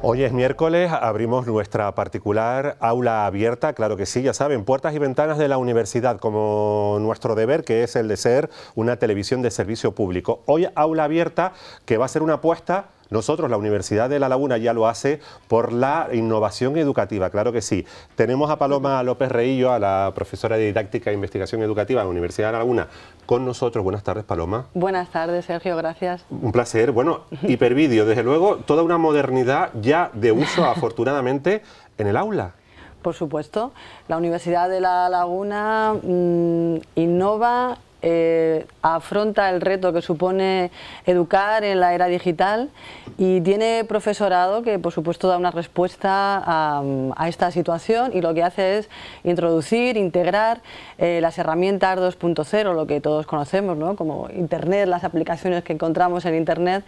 Hoy es miércoles, abrimos nuestra particular aula abierta, claro que sí, ya saben, puertas y ventanas de la universidad, como nuestro deber, que es el de ser una televisión de servicio público. Hoy aula abierta, que va a ser una apuesta nosotros, la Universidad de La Laguna, ya lo hace por la innovación educativa, claro que sí. Tenemos a Paloma López Reillo, a la profesora de Didáctica e Investigación Educativa de la Universidad de La Laguna, con nosotros. Buenas tardes, Paloma. Buenas tardes, Sergio, gracias. Un placer. Bueno, hipervidio, desde luego, toda una modernidad ya de uso, afortunadamente, en el aula. Por supuesto, la Universidad de La Laguna mm, innova eh, afronta el reto que supone educar en la era digital y tiene profesorado que por supuesto da una respuesta a, esta situación y lo que hace es introducir, integrar eh, las herramientas 2.0, lo que todos conocemos como internet, las aplicaciones que encontramos en internet,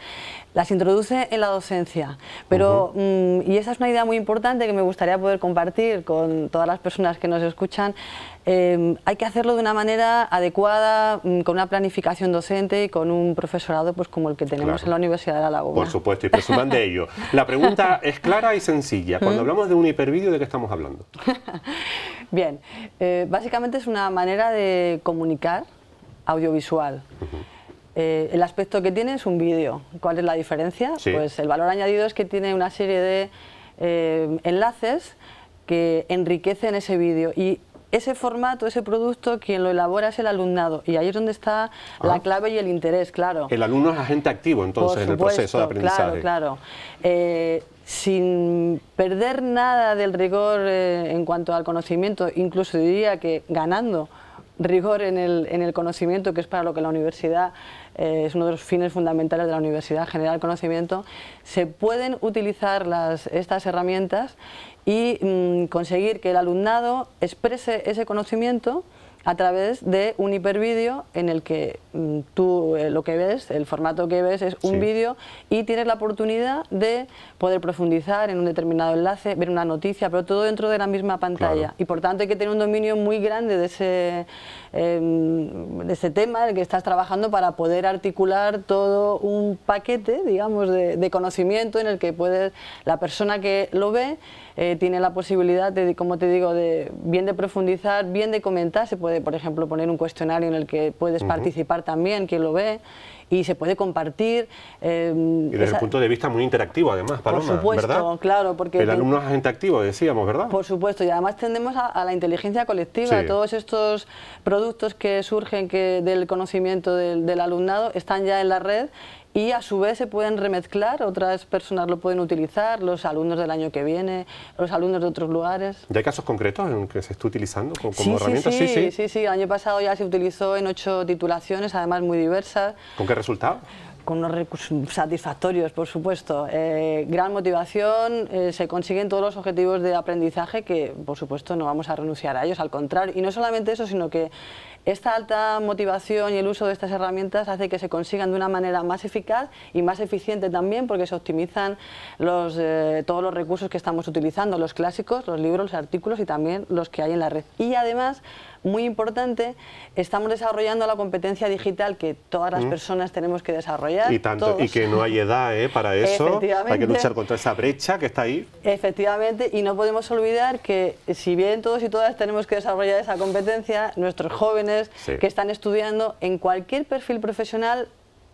las introduce en la docencia. Pero, mm, y esa es una idea muy importante que me gustaría poder compartir con todas las personas que nos escuchan, eh, hay que hacerlo de una manera adecuada, Mm, con una planificación docente y con un profesorado pues como el que tenemos en la Universidad de La Por supuesto, y presuman de ello. La pregunta es clara y sencilla. Cuando hablamos de un hipervideo, ¿de qué estamos hablando? Bien, eh, básicamente es una manera de comunicar audiovisual. Eh, el aspecto que tiene es un vídeo. ¿Cuál es la diferencia? Pues el valor añadido es que tiene una serie de eh, enlaces que enriquecen ese vídeo y ese formato, ese producto, quien lo elabora es el alumnado. Y ahí es donde está la ah. clave y el interés, claro. El alumno es agente activo, entonces, en el proceso de aprendizaje. Claro, claro. Eh, sin perder nada del rigor eh, en cuanto al conocimiento, incluso diría que ganando, rigor en el, en el, conocimiento, que es para lo que la universidad eh, es uno de los fines fundamentales de la universidad, generar conocimiento, se pueden utilizar las, estas herramientas y mm, conseguir que el alumnado exprese ese conocimiento a través de un hipervídeo en el que mm, tú eh, lo que ves, el formato que ves es un vídeo y tienes la oportunidad de poder profundizar en un determinado enlace, ver una noticia, pero todo dentro de la misma pantalla. Y por tanto hay que tener un dominio muy grande de ese, em, de ese tema en el que estás trabajando para poder articular todo un paquete, digamos, de, conocimiento en el que puedes, la persona que lo ve eh, tiene la posibilidad de, como te digo, de bien de profundizar, bien de comentar, puede, por ejemplo, poner un cuestionario en el que puedes participar también, quien lo ve, y se puede compartir. Em, y desde el punto de vista muy interactivo además, Paloma, Por supuesto, claro. porque El alumno es agente activo, decíamos, ¿verdad? Por supuesto, y además tendemos a, la inteligencia colectiva. Todos estos productos que surgen que del conocimiento del, alumnado están ya en la red y a su vez se pueden remezclar, otras personas lo pueden utilizar, los alumnos del año que viene, los alumnos de otros lugares. ¿De casos concretos en que se está utilizando como, sí, Sí sí, sí El año pasado ya se utilizó en ocho titulaciones, además muy diversas resultado? Con unos recursos satisfactorios, por supuesto. Eh, gran motivación, eh, se consiguen todos los objetivos de aprendizaje que, por supuesto, no vamos a renunciar a ellos, al contrario. Y no solamente eso, sino que esta alta motivación y el uso de estas herramientas hace que se consigan de una manera más eficaz y más eficiente también porque se optimizan los, eh, todos los recursos que estamos utilizando, los clásicos, los libros, los artículos y también los que hay en la red. Y además, muy importante, estamos desarrollando la competencia digital que todas las mm. personas tenemos que desarrollar. Y, que no hay edad eh, para eso, hay que luchar contra esa brecha que está ahí. Efectivamente, y no podemos olvidar que si bien todos y todas tenemos que desarrollar esa competencia, nuestros jóvenes que están estudiando, en cualquier perfil profesional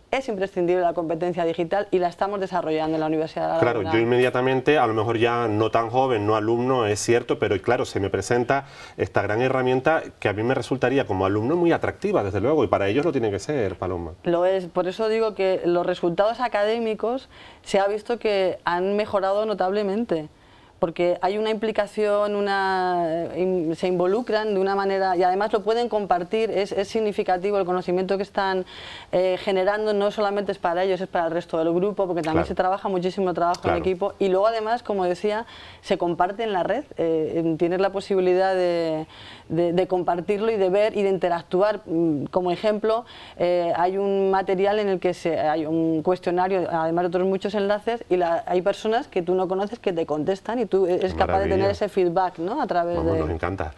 es imprescindible la competencia digital y la estamos desarrollando en la Universidad de Claro, yo inmediatamente, a lo mejor ya no tan joven, no alumno, es cierto, pero claro, se me presenta esta gran herramienta que a mí me resultaría como alumno muy atractiva, desde luego, y para ellos lo tiene que ser, Paloma. Lo es, por eso digo que los resultados académicos se ha visto que han mejorado notablemente porque hay una implicación, una, eh, se involucran de una manera y además lo pueden compartir, es, significativo el conocimiento que están eh, generando, no solamente es para ellos, es para el resto del grupo, porque también se trabaja muchísimo trabajo en equipo y luego además, como decía, se comparte en la red, eh, tienes la posibilidad de, compartirlo y de ver y de interactuar. Mm, como ejemplo, hay un material en el que hay un cuestionario, además de otros muchos enlaces, y la, hay personas que tú no conoces que te contestan tú eres capaz de tener ese feedback ¿no? a través de... Nos encanta.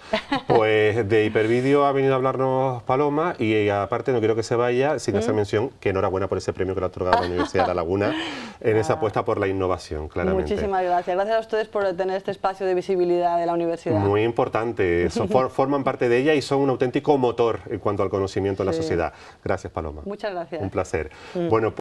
Pues de Hipervideo ha venido a hablarnos Paloma y eh, aparte no quiero que se vaya sin esa ¿Mm? mención que enhorabuena por ese premio que le ha otorgado la Universidad de La Laguna en esa ah. apuesta por la innovación, claramente. Muchísimas gracias. Gracias a ustedes por tener este espacio de visibilidad de la universidad. Muy importante. forman parte de ella y son un auténtico motor en cuanto al conocimiento de la sociedad. Gracias, Paloma. Muchas gracias. Un placer. Mm. Bueno,